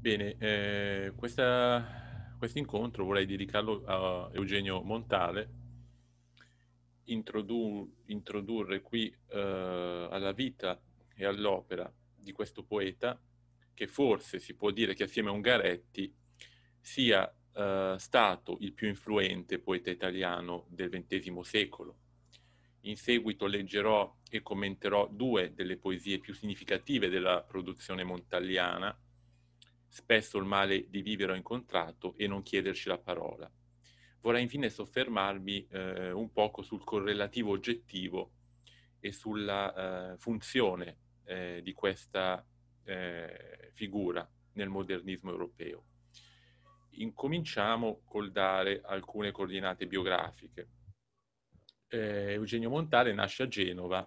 Bene, eh, questo incontro vorrei dedicarlo a Eugenio Montale, introdur- introdurre qui eh, alla vita e all'opera di questo poeta che forse si può dire che assieme a Ungaretti sia eh, stato il più influente poeta italiano del XX secolo. In seguito leggerò e commenterò due delle poesie più significative della produzione montaliana, spesso il male di vivere ho incontrato e non chiederci la parola. Vorrei infine soffermarmi eh, un poco sul correlativo oggettivo e sulla eh, funzione eh, di questa eh, figura nel modernismo europeo. Incominciamo col dare alcune coordinate biografiche. Eh, Eugenio Montale nasce a Genova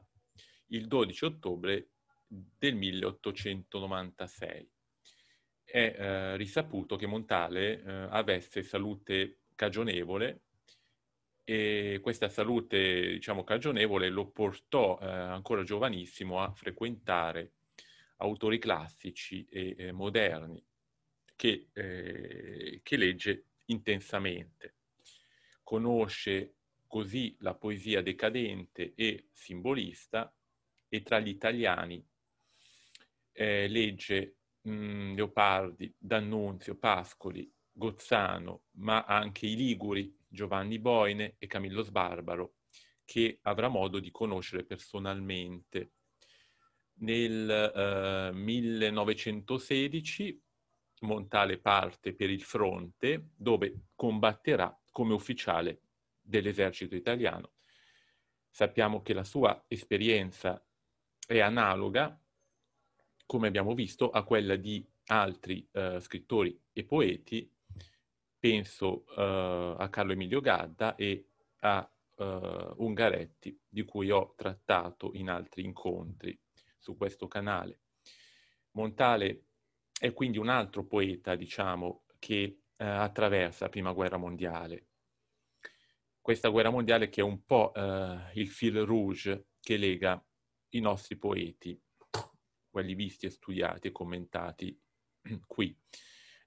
il 12 ottobre del 1896 è eh, risaputo che Montale eh, avesse salute cagionevole e questa salute, diciamo, cagionevole lo portò eh, ancora giovanissimo a frequentare autori classici e eh, moderni che, eh, che legge intensamente. Conosce così la poesia decadente e simbolista e tra gli italiani eh, legge mh, mm, Leopardi, D'Annunzio, Pascoli, Gozzano, ma anche i Liguri, Giovanni Boine e Camillo Sbarbaro, che avrà modo di conoscere personalmente. Nel eh, 1916 Montale parte per il fronte dove combatterà come ufficiale dell'esercito italiano. Sappiamo che la sua esperienza è analoga come abbiamo visto, a quella di altri eh, scrittori e poeti, penso eh, a Carlo Emilio Gadda e a eh, Ungaretti, di cui ho trattato in altri incontri su questo canale. Montale è quindi un altro poeta, diciamo, che eh, attraversa la Prima Guerra Mondiale. Questa guerra mondiale che è un po' eh, il fil rouge che lega i nostri poeti quelli visti e studiati e commentati qui.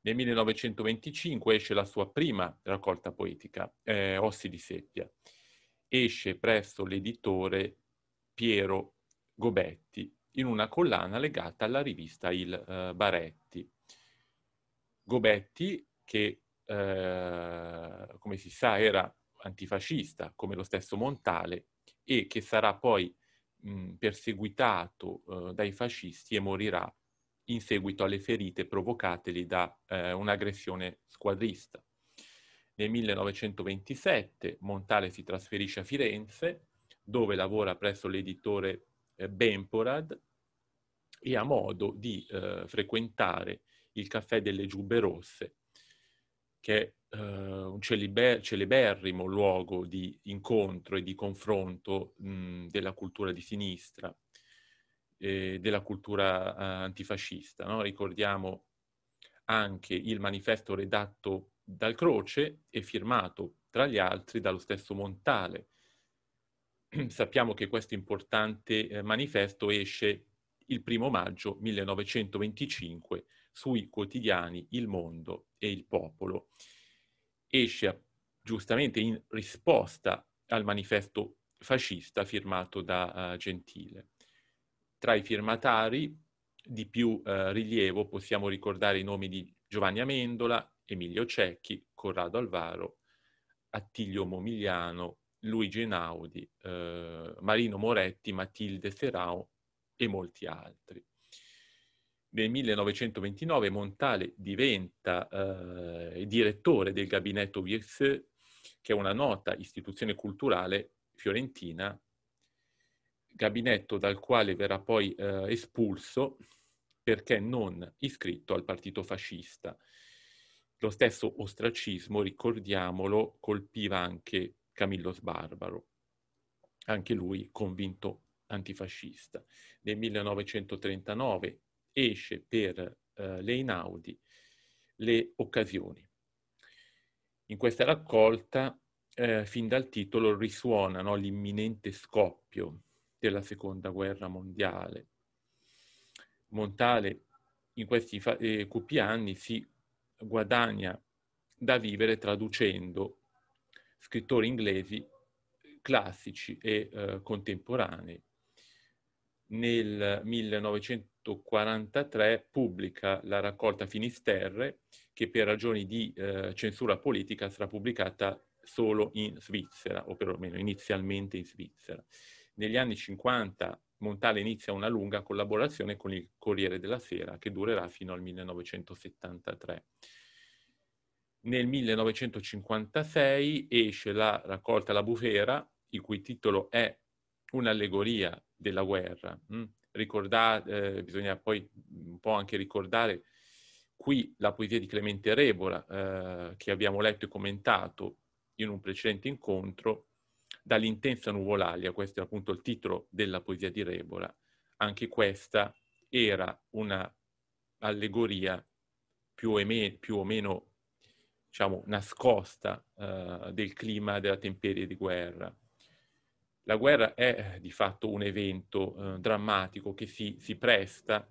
Nel 1925 esce la sua prima raccolta poetica, eh, Ossi di Seppia. Esce presso l'editore Piero Gobetti in una collana legata alla rivista Il eh, Baretti. Gobetti, che eh, come si sa era antifascista, come lo stesso Montale, e che sarà poi perseguitato eh, dai fascisti e morirà in seguito alle ferite provocateli da eh, un'aggressione squadrista. Nel 1927 Montale si trasferisce a Firenze, dove lavora presso l'editore eh, Bemporad e ha modo di eh, frequentare il Caffè delle Giubbe Rosse, che è eh, un celiber- celeberrimo luogo di incontro e di confronto mh, mhmm, della cultura di sinistra, e della cultura eh, antifascista. No? Ricordiamo anche il manifesto redatto dal Croce e firmato, tra gli altri, dallo stesso Montale. Sappiamo che questo importante eh, manifesto esce il primo maggio 1925 sui quotidiani Il Mondo e Il Popolo esce giustamente in risposta al manifesto fascista firmato da uh, Gentile. Tra i firmatari di più uh, rilievo possiamo ricordare i nomi di Giovanni Amendola, Emilio Cecchi, Corrado Alvaro, Attilio Momigliano, Luigi Einaudi, uh, Marino Moretti, Matilde Serao e molti altri. Nel 1929 Montale diventa eh, direttore del Gabinetto Wirz, che è una nota istituzione culturale fiorentina, gabinetto dal quale verrà poi eh, espulso perché non iscritto al partito fascista. Lo stesso ostracismo, ricordiamolo, colpiva anche Camillo Sbarbaro, anche lui convinto antifascista. Nel 1939 esce per eh, Leinaudi Le occasioni. In questa raccolta, eh, fin dal titolo, risuona no, l'imminente scoppio della Seconda Guerra Mondiale. Montale in questi eh, cupi anni si guadagna da vivere traducendo scrittori inglesi classici e eh, contemporanei. Nel 1900 1943 pubblica la raccolta Finisterre, che per ragioni di eh, censura politica sarà pubblicata solo in Svizzera, o perlomeno inizialmente in Svizzera. Negli anni 50 Montale inizia una lunga collaborazione con il Corriere della Sera, che durerà fino al 1973. Nel 1956 esce la raccolta La Bufera, il cui titolo è un'allegoria della guerra, mm? ricordare, eh, bisogna poi mm, un po' anche ricordare qui la poesia di Clemente Rebola, eh, che abbiamo letto e commentato in un precedente incontro, dall'intensa nuvolaglia, questo è appunto il titolo della poesia di Rebola, anche questa era una allegoria più o, me, più o meno diciamo, nascosta eh, del clima della temperie di guerra la guerra è eh, di fatto un evento eh, drammatico che si, si, presta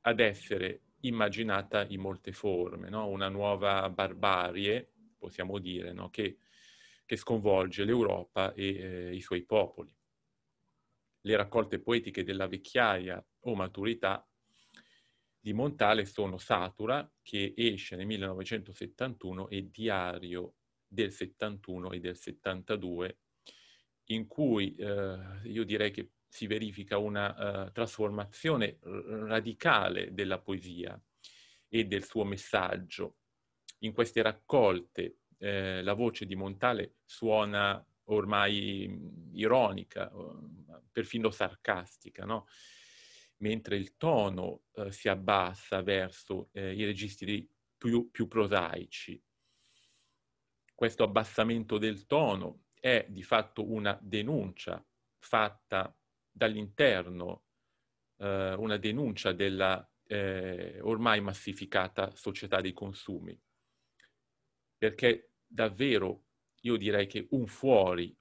ad essere immaginata in molte forme, no? una nuova barbarie, possiamo dire, no? che, che, sconvolge l'Europa e eh, i suoi popoli. Le raccolte poetiche della vecchiaia o maturità di Montale sono Satura, che esce nel 1971, e Diario del 71 e del 72, in cui eh, io direi che si verifica una uh, trasformazione radicale della poesia e del suo messaggio. In queste raccolte eh, la voce di Montale suona ormai mm, ironica, perfino sarcastica, no? mentre il tono eh, si abbassa verso eh, i registri più, più prosaici. Questo abbassamento del tono è di fatto una denuncia fatta dall'interno, eh, una denuncia della eh, ormai massificata società dei consumi. Perché davvero io direi che un fuori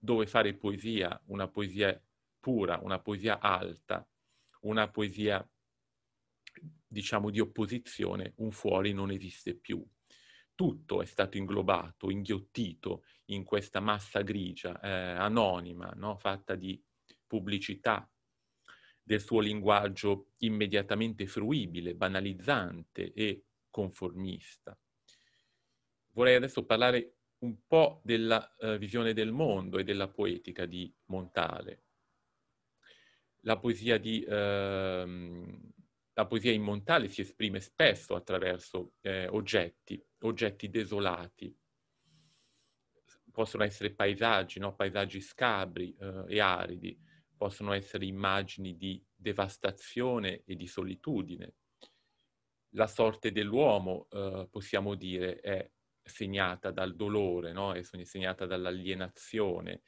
dove fare poesia, una poesia pura, una poesia alta, una poesia diciamo di opposizione, un fuori non esiste più tutto è stato inglobato, inghiottito in questa massa grigia, eh, anonima, no? fatta di pubblicità, del suo linguaggio immediatamente fruibile, banalizzante e conformista. Vorrei adesso parlare un po' della eh, visione del mondo e della poetica di Montale. La poesia, di, eh, la poesia in Montale si esprime spesso attraverso eh, oggetti, oggetti desolati. Possono essere paesaggi, no? paesaggi scabri eh, e aridi, possono essere immagini di devastazione e di solitudine. La sorte dell'uomo, eh, possiamo dire, è segnata dal dolore, no? è segnata dall'alienazione,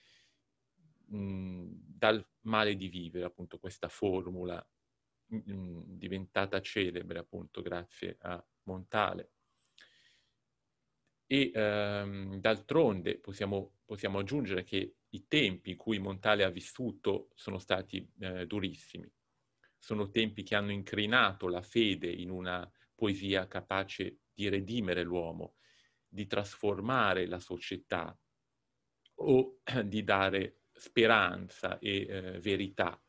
mm, dal male di vivere, appunto questa formula mh, mm, diventata celebre appunto grazie a Montale. E ehm, d'altronde possiamo, possiamo, aggiungere che i tempi in cui Montale ha vissuto sono stati eh, durissimi. Sono tempi che hanno incrinato la fede in una poesia capace di redimere l'uomo, di trasformare la società o eh, di dare speranza e eh, verità.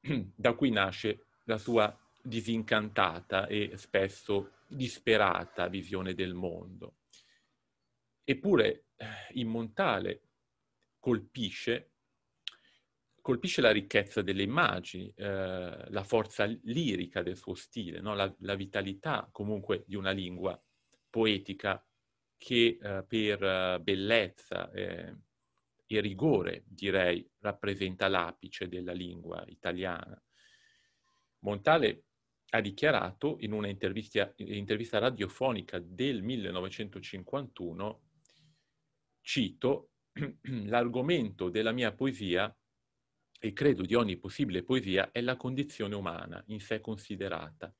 Da qui nasce la sua disincantata e spesso disperata visione del mondo. Eppure eh, Immontale colpisce, colpisce la ricchezza delle immagini, eh, la forza lirica del suo stile, no? la, la, vitalità comunque di una lingua poetica che eh, per eh, bellezza eh, e rigore, direi, rappresenta l'apice della lingua italiana. Montale ha dichiarato in una intervista radiofonica del 1951, cito, l'argomento della mia poesia e credo di ogni possibile poesia è la condizione umana in sé considerata,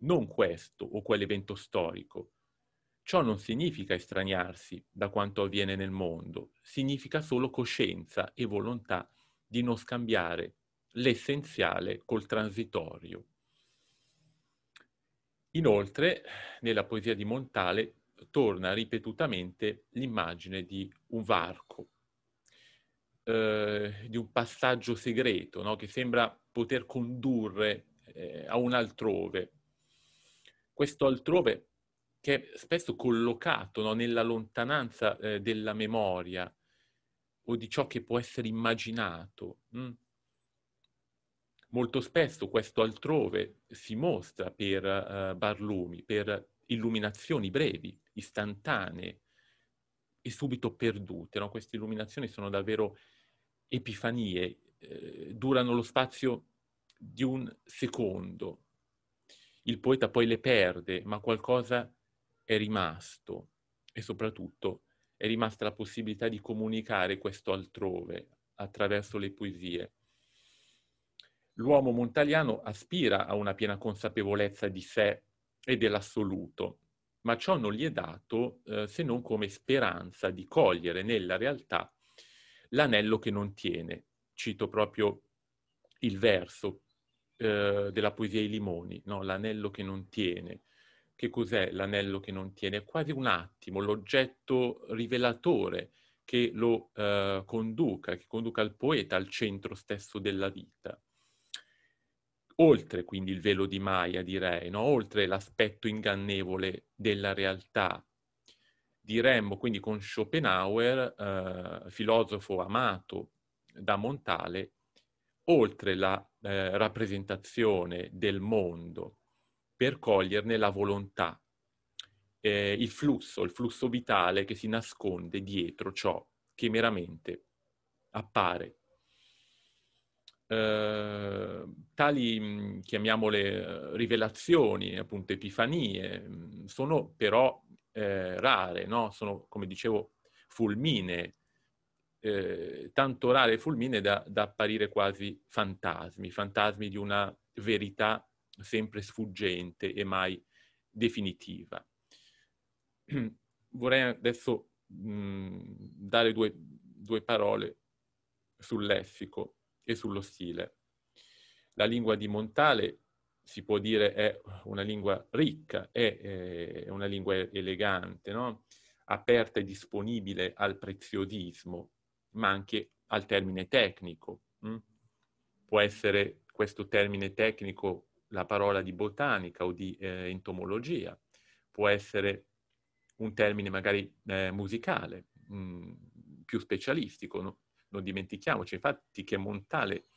non questo o quell'evento storico. Ciò non significa estraniarsi da quanto avviene nel mondo, significa solo coscienza e volontà di non scambiare l'essenziale col transitorio. Inoltre, nella poesia di Montale torna ripetutamente l'immagine di un varco, eh, di un passaggio segreto no? che sembra poter condurre eh, a un altrove. Questo altrove che è spesso collocato no? nella lontananza eh, della memoria o di ciò che può essere immaginato. Mm? Molto spesso questo altrove si mostra per uh, barlumi, per illuminazioni brevi, istantanee e subito perdute. No? Queste illuminazioni sono davvero epifanie, eh, durano lo spazio di un secondo. Il poeta poi le perde, ma qualcosa è rimasto e soprattutto è rimasta la possibilità di comunicare questo altrove attraverso le poesie l'uomo montaliano aspira a una piena consapevolezza di sé e dell'assoluto, ma ciò non gli è dato eh, se non come speranza di cogliere nella realtà l'anello che non tiene. Cito proprio il verso eh, della poesia I limoni, no? l'anello che non tiene. Che cos'è l'anello che non tiene? È quasi un attimo, l'oggetto rivelatore che lo eh, conduca, che conduca il poeta al centro stesso della vita oltre quindi il velo di Maya, direi, no? oltre l'aspetto ingannevole della realtà. Diremmo quindi con Schopenhauer, eh, filosofo amato da Montale, oltre la eh, rappresentazione del mondo per coglierne la volontà, eh, il flusso, il flusso vitale che si nasconde dietro ciò che meramente appare Ehm, mhmm, eh, tali, chiamiamole, rivelazioni, appunto epifanie, mhmm, sono però eh, rare, no? sono, come dicevo, fulmine, eh, tanto rare e fulmine da, da, apparire quasi fantasmi, fantasmi di una verità sempre sfuggente e mai definitiva. Vorrei adesso mh, mhmm, dare due, due parole sul lessico e sullo stile. La lingua di Montale si può dire è una lingua ricca, è, è eh, una lingua elegante, no? aperta e disponibile al preziosismo, ma anche al termine tecnico. Hm? Può essere questo termine tecnico la parola di botanica o di eh, entomologia, può essere un termine magari eh, musicale, mh, mm, più specialistico, no? non dimentichiamoci infatti che Montale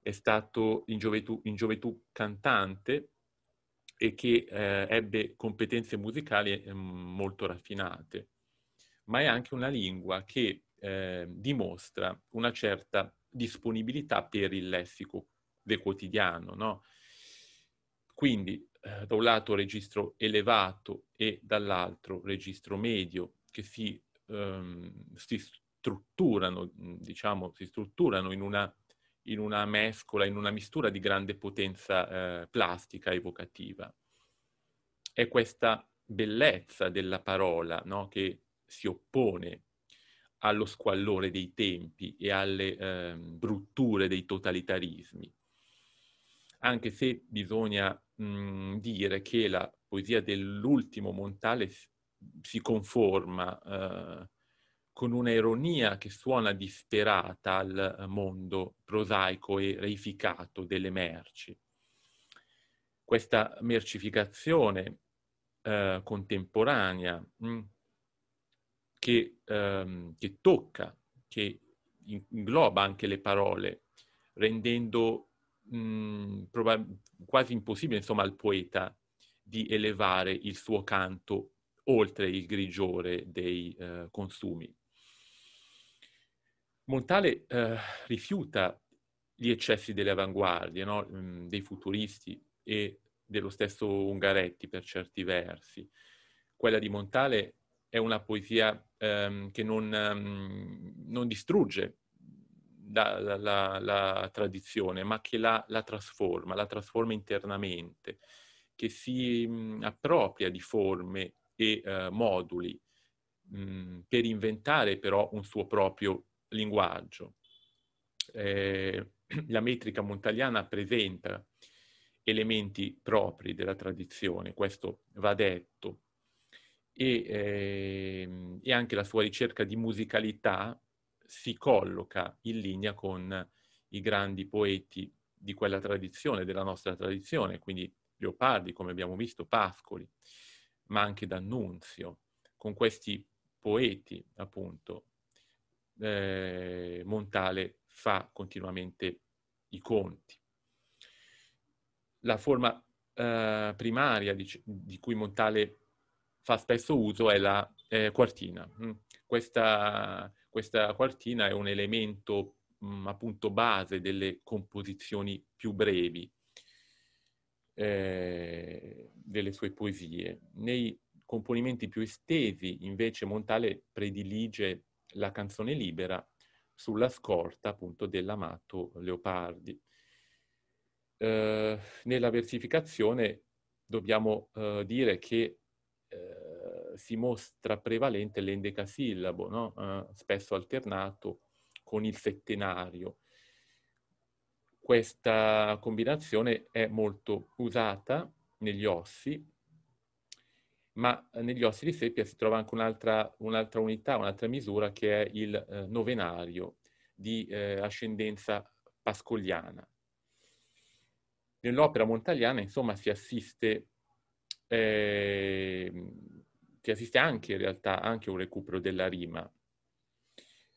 è stato in gioventù, in gioventù cantante e che eh, ebbe competenze musicali eh, molto raffinate, ma è anche una lingua che eh, dimostra una certa disponibilità per il lessico del quotidiano, no? Quindi eh, da un lato registro elevato e dall'altro registro medio che si, ehm, si strutturano, diciamo, si strutturano in una, in una mescola, in una mistura di grande potenza eh, plastica evocativa. È questa bellezza della parola no? che si oppone allo squallore dei tempi e alle eh, brutture dei totalitarismi. Anche se bisogna mh, dire che la poesia dell'ultimo Montale si conforma eh, con una ironia che suona disperata al eh, mondo prosaico e reificato delle merci. Questa mercificazione eh, contemporanea mh, mm, che, ehm, che, tocca, che ingloba anche le parole, rendendo mh, mm, probab- quasi impossibile insomma, al poeta di elevare il suo canto oltre il grigiore dei eh, consumi. Montale eh, rifiuta gli eccessi delle avanguardie, no? Mm, dei futuristi e dello stesso Ungaretti per certi versi. Quella di Montale è una poesia ehm, che non, um, non distrugge la, la, la, la, tradizione, ma che la, trasforma, la trasforma internamente, che si mh, mm, appropria di forme e uh, moduli mh, mm, per inventare però un suo proprio linguaggio. Eh, la metrica montaliana presenta elementi propri della tradizione, questo va detto, e, eh, e, anche la sua ricerca di musicalità si colloca in linea con i grandi poeti di quella tradizione, della nostra tradizione, quindi Leopardi, come abbiamo visto, Pascoli, ma anche D'Annunzio, con questi poeti, appunto, eh, Montale fa continuamente i conti. La forma eh, primaria di, di, cui Montale fa spesso uso è la eh, quartina. Mm. Questa, questa, quartina è un elemento mh, mm, appunto base delle composizioni più brevi eh, delle sue poesie. Nei componimenti più estesi invece Montale predilige la canzone libera sulla scorta appunto dell'amato Leopardi. Eh, nella versificazione dobbiamo eh, dire che eh, si mostra prevalente l'endecasillabo, no? Eh, spesso alternato con il settenario. Questa combinazione è molto usata negli ossi ma eh, negli ossi di seppia si trova anche un'altra, un'altra unità, un'altra misura che è il eh, novenario di eh, ascendenza pascogliana. Nell'opera montagliana, insomma, si assiste, eh, si assiste anche in realtà anche un recupero della rima,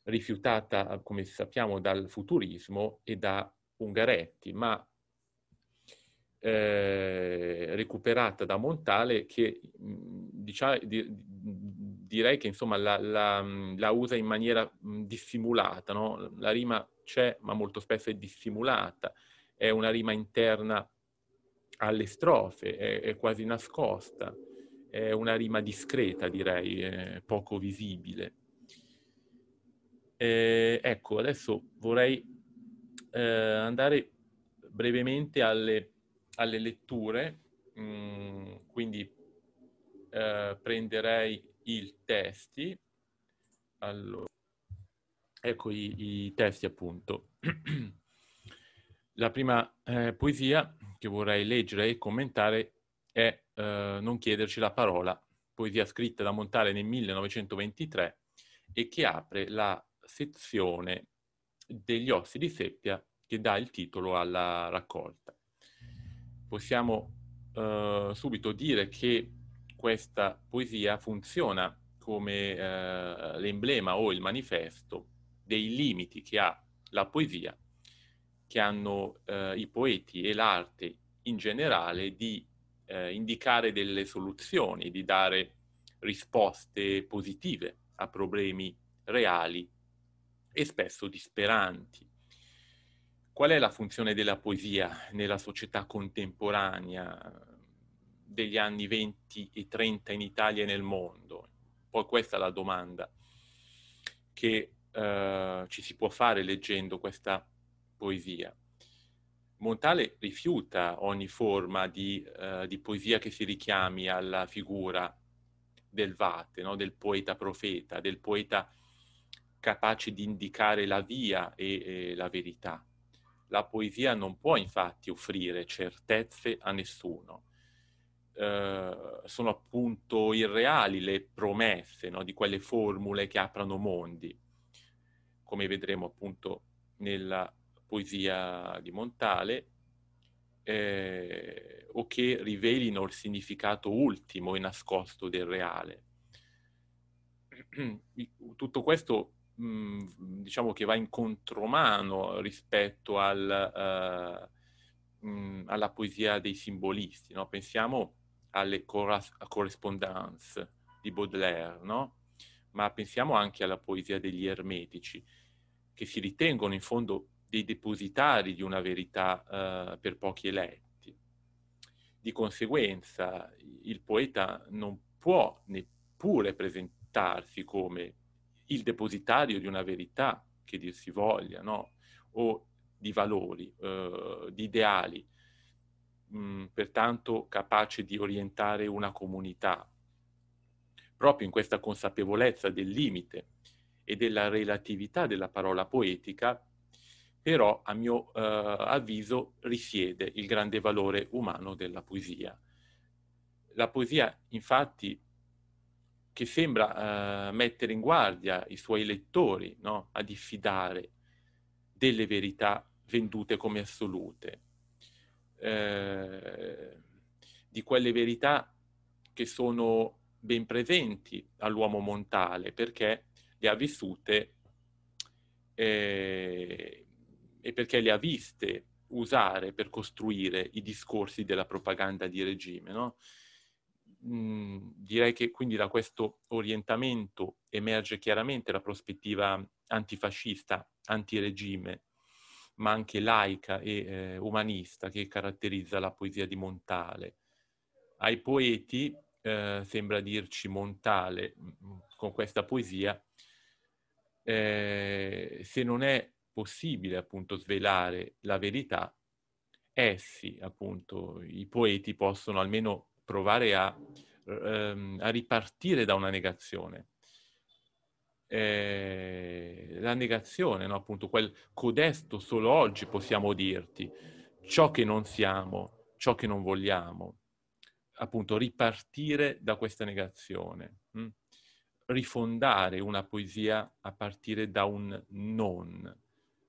rifiutata, come sappiamo, dal futurismo e da Ungaretti, ma eh, recuperata da Montale che diciamo, di, direi che insomma, la, la, mm, la, usa in maniera mm, dissimulata, no? la rima c'è ma molto spesso è dissimulata, è una rima interna alle strofe, è, è quasi nascosta, è una rima discreta direi, poco visibile. Eh, ecco, adesso vorrei eh, andare brevemente alle alle letture, mh, mm, quindi eh, prenderei il testi, allora, ecco i, i testi appunto. La prima eh, poesia che vorrei leggere e commentare è eh, Non chiederci la parola, poesia scritta da Montale nel 1923 e che apre la sezione degli ossi di seppia che dà il titolo alla raccolta possiamo eh, subito dire che questa poesia funziona come eh, l'emblema o il manifesto dei limiti che ha la poesia, che hanno eh, i poeti e l'arte in generale di eh, indicare delle soluzioni, di dare risposte positive a problemi reali e spesso disperanti. Qual è la funzione della poesia nella società contemporanea ehm, degli anni 20 e 30 in Italia e nel mondo? Poi questa è la domanda che eh, ci si può fare leggendo questa poesia. Montale rifiuta ogni forma di, eh, di, poesia che si richiami alla figura del vate, no? del poeta profeta, del poeta capace di indicare la via e, e la verità. La poesia non può infatti offrire certezze a nessuno. Eh, sono appunto irreali le promesse no, di quelle formule che aprono mondi, come vedremo appunto nella poesia di Montale, eh, o che rivelino il significato ultimo e nascosto del reale. Tutto questo diciamo che va in contromano rispetto al, uh, mh, alla poesia dei simbolisti. No? Pensiamo alle corras- correspondance di Baudelaire, no? ma pensiamo anche alla poesia degli ermetici, che si ritengono in fondo dei depositari di una verità uh, per pochi eletti. Di conseguenza il poeta non può neppure presentarsi come il depositario di una verità che dir si voglia, no? o di valori, eh, di ideali, mh, mm, pertanto capace di orientare una comunità, proprio in questa consapevolezza del limite e della relatività della parola poetica, però a mio eh, avviso risiede il grande valore umano della poesia. La poesia infatti che sembra eh, mettere in guardia i suoi lettori no? a diffidare delle verità vendute come assolute, eh, di quelle verità che sono ben presenti all'uomo montale perché le ha vissute eh, e perché le ha viste usare per costruire i discorsi della propaganda di regime. No? Mhmm, direi che quindi da questo orientamento emerge chiaramente la prospettiva antifascista, antiregime, ma anche laica e eh, umanista che caratterizza la poesia di Montale. Ai poeti, eh, sembra dirci Montale, mhmm, con questa poesia, eh, se non è possibile appunto svelare la verità, essi appunto, i poeti possono almeno provare a, ehm, a ripartire da una negazione. Eh, la negazione, no? appunto, quel codesto solo oggi possiamo dirti, ciò che non siamo, ciò che non vogliamo, appunto ripartire da questa negazione, mh? Mm? rifondare una poesia a partire da un non,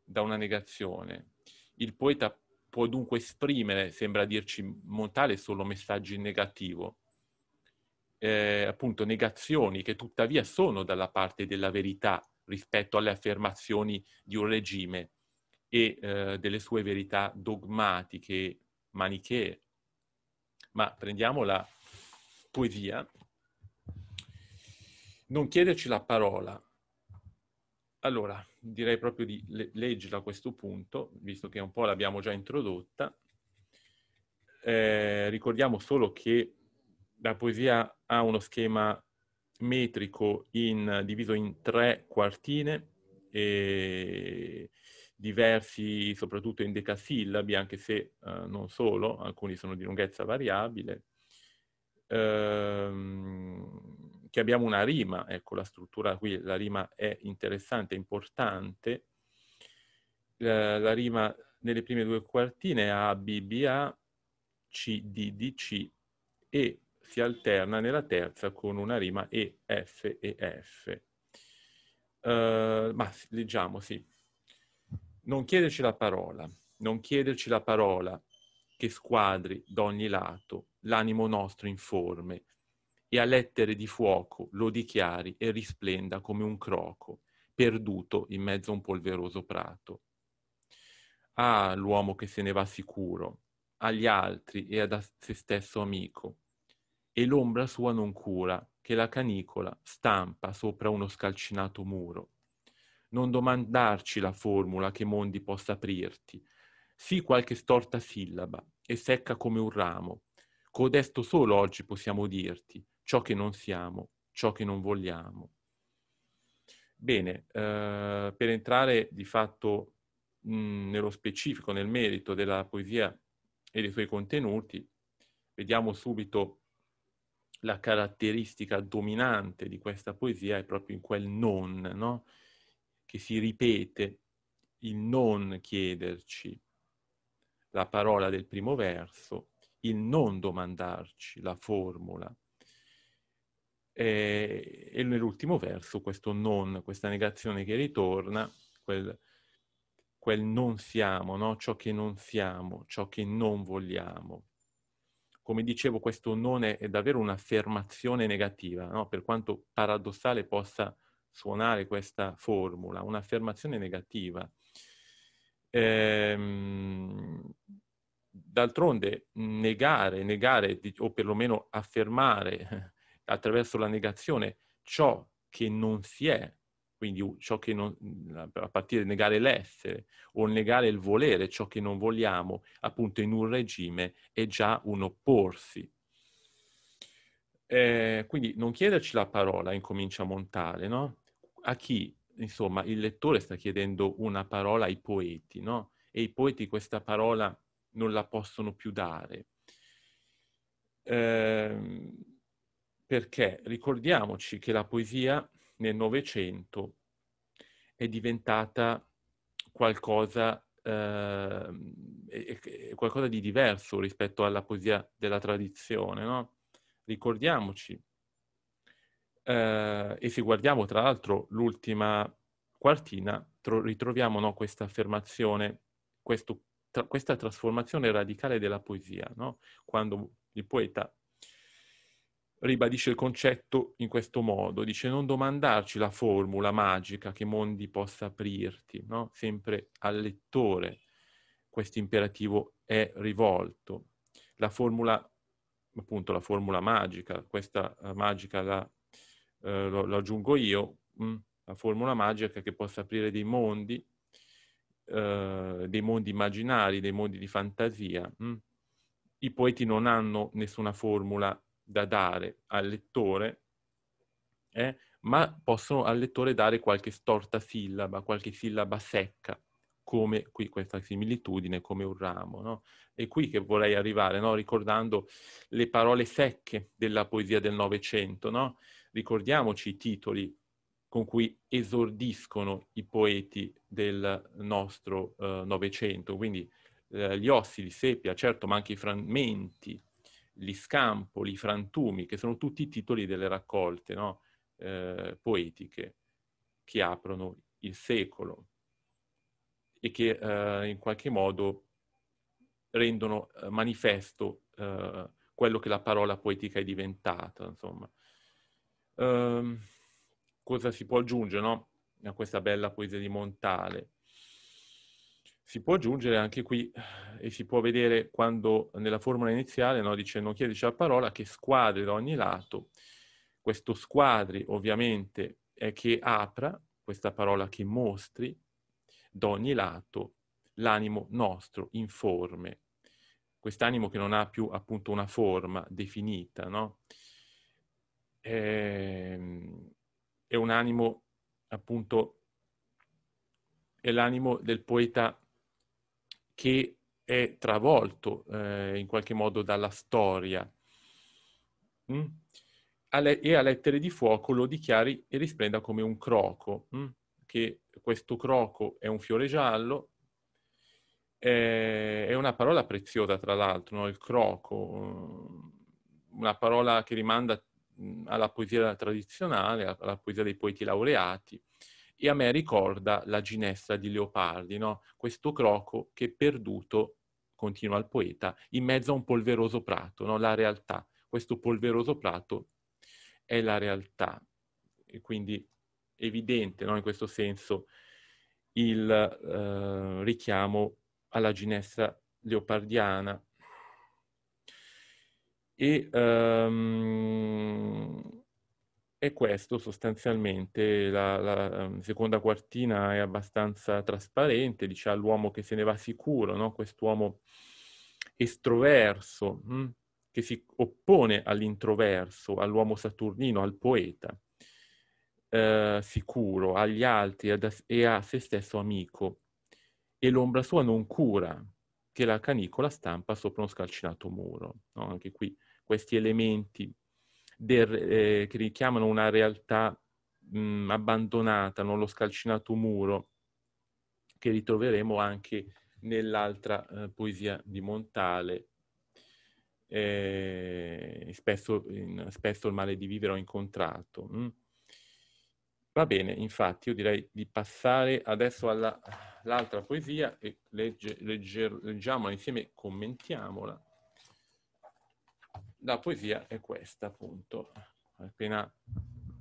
da una negazione. Il poeta può dunque esprimere, sembra dirci Montale, solo messaggi negativi, eh, appunto negazioni che tuttavia sono dalla parte della verità rispetto alle affermazioni di un regime e eh, delle sue verità dogmatiche, manichee. Ma prendiamo la poesia. Non chiederci la parola. Allora, direi proprio di le- leggerla a questo punto, visto che un po' l'abbiamo già introdotta. Eh, ricordiamo solo che la poesia ha uno schema metrico in, diviso in tre quartine e diversi soprattutto in decasillabi, anche se eh, non solo, alcuni sono di lunghezza variabile. Ehm, che abbiamo una rima, ecco la struttura qui, la rima è interessante, importante, la, la rima nelle prime due quartine A, B, B, A, C, D, D, C e si alterna nella terza con una rima E, F e F. Uh, ma leggiamo, sì. Non chiederci la parola, non chiederci la parola che squadri d'ogni lato l'animo nostro informe, e a lettere di fuoco lo dichiari e risplenda come un croco, perduto in mezzo a un polveroso prato. Ah, l'uomo che se ne va sicuro, agli altri e ad se stesso amico, e l'ombra sua non cura, che la canicola stampa sopra uno scalcinato muro. Non domandarci la formula che mondi possa aprirti, sì qualche storta sillaba, e secca come un ramo, codesto solo oggi possiamo dirti, ciò che non siamo, ciò che non vogliamo. Bene, eh, per entrare di fatto mh, mm, nello specifico, nel merito della poesia e dei suoi contenuti, vediamo subito la caratteristica dominante di questa poesia è proprio in quel non, no? che si ripete, il non chiederci, la parola del primo verso, il non domandarci, la formula. Eh, e, nell'ultimo verso questo non, questa negazione che ritorna, quel, quel non siamo, no? ciò che non siamo, ciò che non vogliamo. Come dicevo, questo non è, è davvero un'affermazione negativa, no? per quanto paradossale possa suonare questa formula, un'affermazione negativa. Ehm, d'altronde negare, negare o perlomeno affermare attraverso la negazione ciò che non si è, quindi ciò che non, a partire dal negare l'essere o negare il volere, ciò che non vogliamo, appunto in un regime è già un opporsi. Eh, quindi non chiederci la parola incomincia a montare, no? A chi, insomma, il lettore sta chiedendo una parola ai poeti, no? E i poeti questa parola non la possono più dare. Eh, perché ricordiamoci che la poesia nel Novecento è diventata qualcosa, eh, qualcosa, di diverso rispetto alla poesia della tradizione. No? Ricordiamoci, eh, e se guardiamo tra l'altro l'ultima quartina, tro- ritroviamo no, questa affermazione, questo, tra- questa trasformazione radicale della poesia, no? quando il poeta ribadisce il concetto in questo modo, dice non domandarci la formula magica che mondi possa aprirti, no? sempre al lettore questo imperativo è rivolto. La formula, appunto la formula magica, questa eh, magica la, eh, lo, lo, aggiungo io, mm, la formula magica che possa aprire dei mondi, eh, dei mondi immaginari, dei mondi di fantasia. Mm. I poeti non hanno nessuna formula da dare al lettore, eh, ma possono al lettore dare qualche storta sillaba, qualche sillaba secca, come qui questa similitudine, come un ramo. No? È qui che vorrei arrivare, no? ricordando le parole secche della poesia del Novecento. No? Ricordiamoci i titoli con cui esordiscono i poeti del nostro eh, Novecento, eh, quindi eh, gli ossidi, seppia, certo, ma anche i frammenti, gli scampoli, i Frantumi, che sono tutti i titoli delle raccolte no? eh, poetiche che aprono il secolo e che eh, in qualche modo rendono eh, manifesto eh, quello che la parola poetica è diventata, insomma. Ehm, cosa si può aggiungere no? a questa bella poesia di Montale? si può aggiungere anche qui eh, e si può vedere quando nella formula iniziale no, dice non chiedici la parola che squadri da ogni lato. Questo squadri ovviamente è che apra, questa parola che mostri, da ogni lato l'animo nostro informe, quest'animo che non ha più appunto una forma definita, no? Ehm, è un animo appunto, è l'animo del poeta che è travolto eh, in qualche modo dalla storia. Mm? e a lettere di fuoco lo dichiari e risplenda come un croco, mm? che questo croco è un fiore giallo, è una parola preziosa tra l'altro, no? il croco, mm, una parola che rimanda mm, alla poesia tradizionale, alla poesia dei poeti laureati, e a me ricorda la ginestra di Leopardi, no? questo croco che perduto, continua il poeta, in mezzo a un polveroso prato, no? la realtà. Questo polveroso prato è la realtà. E quindi evidente no? in questo senso il eh, richiamo alla ginestra leopardiana. E, um, e questo sostanzialmente, la, la, ehm, seconda quartina è abbastanza trasparente, dice all'uomo che se ne va sicuro, no? quest'uomo estroverso, mh? Mm, che si oppone all'introverso, all'uomo saturnino, al poeta, eh, sicuro, agli altri ad, e a se stesso amico. E l'ombra sua non cura, che la canicola stampa sopra uno scalcinato muro. No? Anche qui questi elementi del, eh, che richiamano una realtà mh, abbandonata, non lo scalcinato muro, che ritroveremo anche nell'altra eh, poesia di Montale. Eh, spesso, in, spesso, il male di vivere ho incontrato. Mm. Va bene, infatti, io direi di passare adesso all'altra poesia e legge, legger, leggiamola insieme, commentiamola la poesia è questa, appunto. Appena,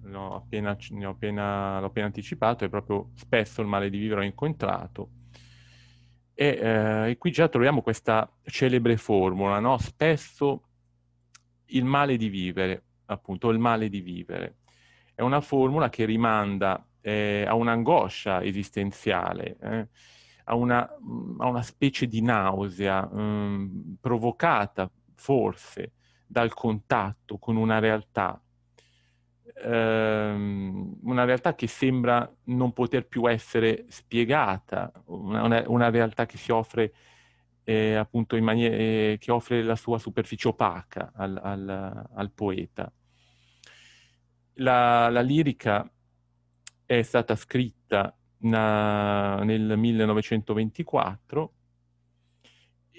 l'ho, appena, l'ho, appena, l'ho appena anticipato, è proprio spesso il male di vivere ho incontrato. E, eh, e qui già troviamo questa celebre formula, no? Spesso il male di vivere, appunto, il male di vivere. È una formula che rimanda eh, a un'angoscia esistenziale, eh, a, una, a, una, specie di nausea mh, mm, provocata forse dal contatto con una realtà, ehm, una realtà che sembra non poter più essere spiegata, una, una realtà che si offre eh, appunto in maniera eh, che offre la sua superficie opaca al, al, al poeta. La, la, lirica è stata scritta na, nel 1924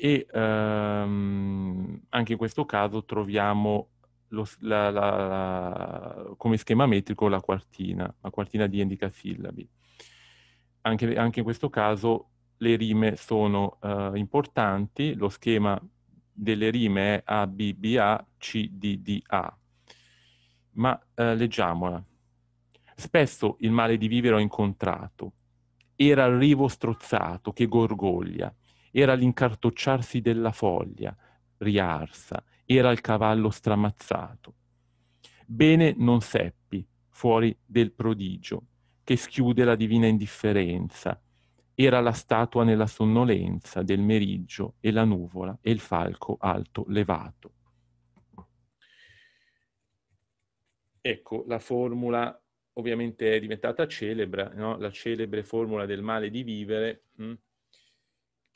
e ehm, anche in questo caso troviamo lo, la, la, come schema metrico la quartina, la quartina di endecasillabi. Anche, anche in questo caso le rime sono eh, importanti, lo schema delle rime è A, B, B, A, C, D, D, A. Ma eh, leggiamola. Spesso il male di vivere ho incontrato. Era il rivo strozzato che gorgoglia era l'incartocciarsi della foglia riarsa, era il cavallo stramazzato. Bene non seppi, fuori del prodigio, che schiude la divina indifferenza, era la statua nella sonnolenza del meriggio e la nuvola e il falco alto levato. Ecco, la formula ovviamente è diventata celebre, no? la celebre formula del male di vivere, mh? Hm?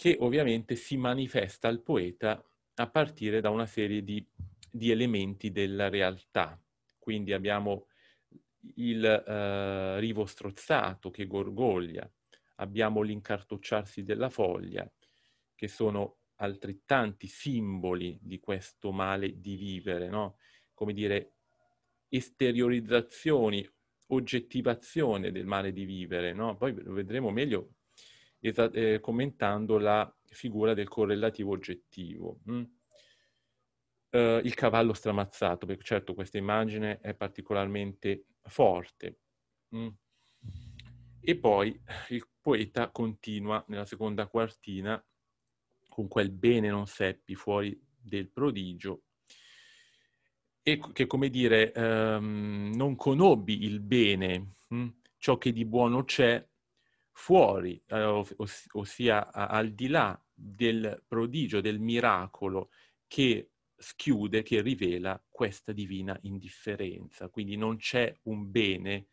che ovviamente si manifesta al poeta a partire da una serie di, di elementi della realtà. Quindi abbiamo il eh, rivo strozzato che gorgoglia, abbiamo l'incartocciarsi della foglia, che sono altrettanti simboli di questo male di vivere, no? come dire, esteriorizzazioni, oggettivazione del male di vivere. No? Poi lo vedremo meglio eh, commentando la figura del correlativo oggettivo. Mm. Uh, il cavallo stramazzato, perché certo questa immagine è particolarmente forte. Mm. E poi il poeta continua nella seconda quartina con quel bene non seppi fuori del prodigio e che, come dire, um, non conobbi il bene, mm. ciò che di buono c'è fuori, eh, ossia al di là del prodigio, del miracolo che schiude, che rivela questa divina indifferenza. Quindi non c'è un bene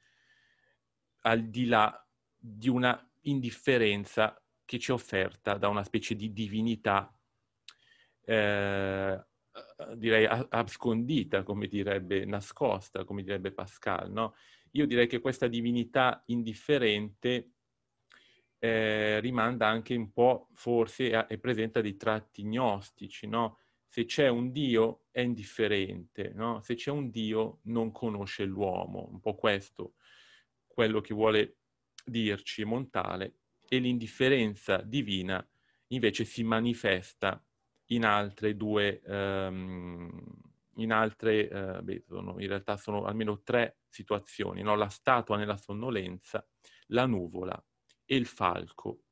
al di là di una indifferenza che ci è offerta da una specie di divinità, eh, direi abscondita, come direbbe nascosta, come direbbe Pascal. No? Io direi che questa divinità indifferente eh, rimanda anche un po' forse a, e presenta dei tratti gnostici, no? Se c'è un Dio è indifferente, no? Se c'è un Dio non conosce l'uomo, un po' questo, quello che vuole dirci Montale, e l'indifferenza divina invece si manifesta in altre due, um, in altre, uh, beh, sono, in realtà sono almeno tre situazioni, no? la statua nella sonnolenza, la nuvola e il falco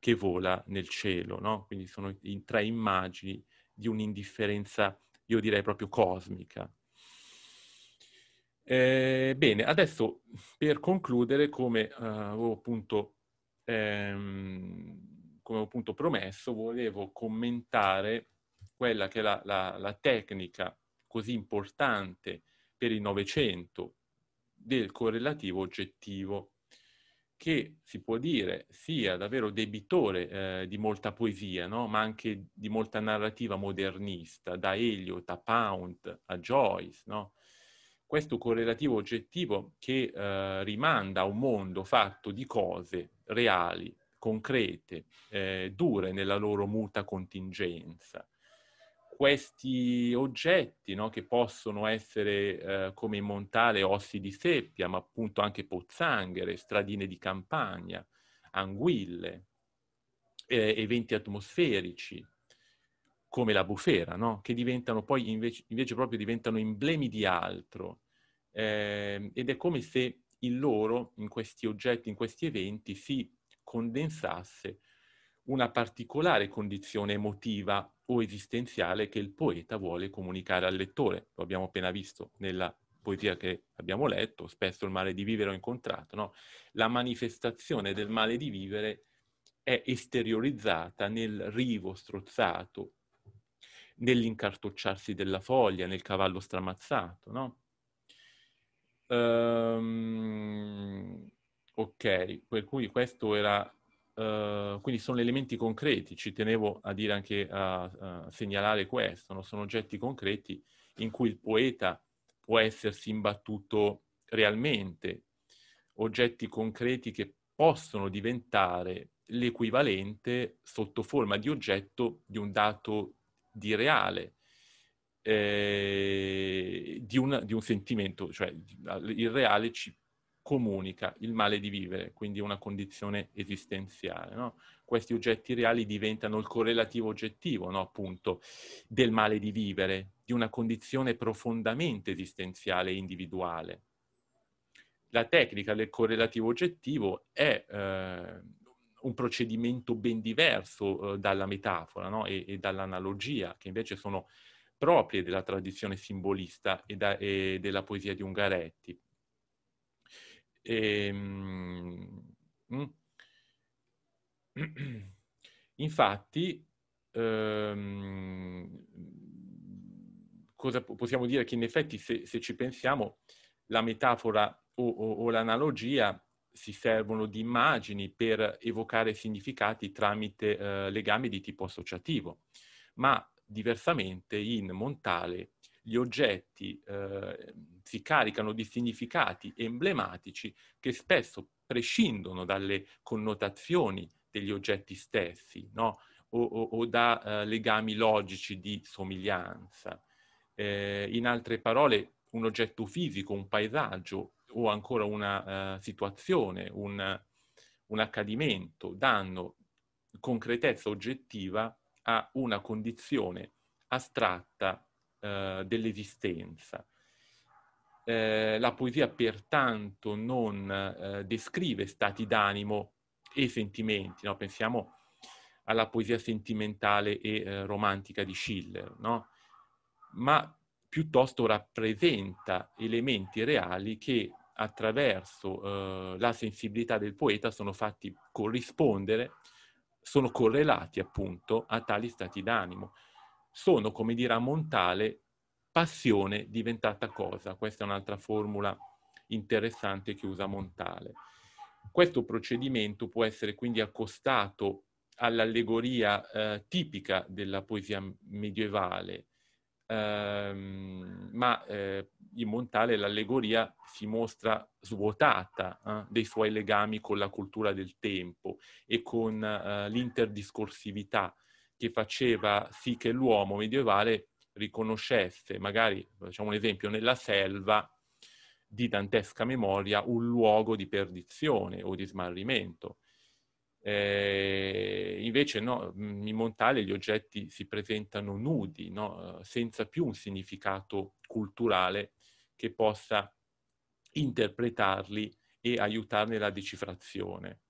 che vola nel cielo, no? Quindi sono in tre immagini di un'indifferenza, io direi proprio cosmica. Eh, bene, adesso per concludere, come eh, avevo appunto, ehm, come appunto promesso, volevo commentare quella che è la, la, la tecnica così importante per il Novecento del correlativo oggettivo che si può dire sia davvero debitore eh, di molta poesia, no? ma anche di molta narrativa modernista, da Eliot a Pound a Joyce. No? Questo correlativo oggettivo che eh, rimanda a un mondo fatto di cose reali, concrete, eh, dure nella loro muta contingenza questi oggetti no, che possono essere eh, come in Montale ossi di seppia, ma appunto anche pozzanghere, stradine di campagna, anguille, eh, eventi atmosferici, come la bufera, no? che diventano poi invece, invece, proprio diventano emblemi di altro. Eh, ed è come se in loro, in questi oggetti, in questi eventi, si condensasse una particolare condizione emotiva o esistenziale che il poeta vuole comunicare al lettore. Lo abbiamo appena visto nella poesia che abbiamo letto, spesso il male di vivere ho incontrato, no? La manifestazione del male di vivere è esteriorizzata nel rivo strozzato, nell'incartocciarsi della foglia, nel cavallo stramazzato, no? Um, ok, per cui questo era Ehm, quindi sono elementi concreti, ci tenevo a dire anche a, a segnalare questo, no? sono oggetti concreti in cui il poeta può essersi imbattuto realmente, oggetti concreti che possono diventare l'equivalente sotto forma di oggetto di un dato di reale, eh, di, una, di, un sentimento, cioè il reale ci comunica il male di vivere, quindi una condizione esistenziale. No? Questi oggetti reali diventano il correlativo oggettivo, no? appunto, del male di vivere, di una condizione profondamente esistenziale e individuale. La tecnica del correlativo oggettivo è eh, un procedimento ben diverso eh, dalla metafora no? e, e, dall'analogia, che invece sono proprie della tradizione simbolista e, da, e della poesia di Ungaretti Ehm, mm. infatti, ehm, cosa possiamo dire? Che in effetti, se, se ci pensiamo, la metafora o, o, o l'analogia si servono di immagini per evocare significati tramite eh, legami di tipo associativo, ma diversamente in Montale gli oggetti eh, si caricano di significati emblematici che spesso prescindono dalle connotazioni degli oggetti stessi, no? o, o, o, da eh, legami logici di somiglianza. Eh, in altre parole, un oggetto fisico, un paesaggio o ancora una uh, situazione, un, un accadimento danno concretezza oggettiva a una condizione astratta eh, dell'esistenza. Eh, la poesia pertanto non eh, descrive stati d'animo e sentimenti, no? pensiamo alla poesia sentimentale e eh, romantica di Schiller, no? ma piuttosto rappresenta elementi reali che attraverso eh, la sensibilità del poeta sono fatti corrispondere sono correlati appunto a tali stati d'animo sono, come dirà Montale, passione diventata cosa. Questa è un'altra formula interessante che usa Montale. Questo procedimento può essere quindi accostato all'allegoria eh, tipica della poesia medievale, ehm, ma eh, in Montale l'allegoria si mostra svuotata eh, dei suoi legami con la cultura del tempo e con eh, l'interdiscorsività che faceva sì che l'uomo medievale riconoscesse, magari facciamo un esempio, nella selva di dantesca memoria un luogo di perdizione o di smarrimento. Eh, invece no, mm, in Montale gli oggetti si presentano nudi, no? Eh, senza più un significato culturale che possa interpretarli e aiutarne la decifrazione.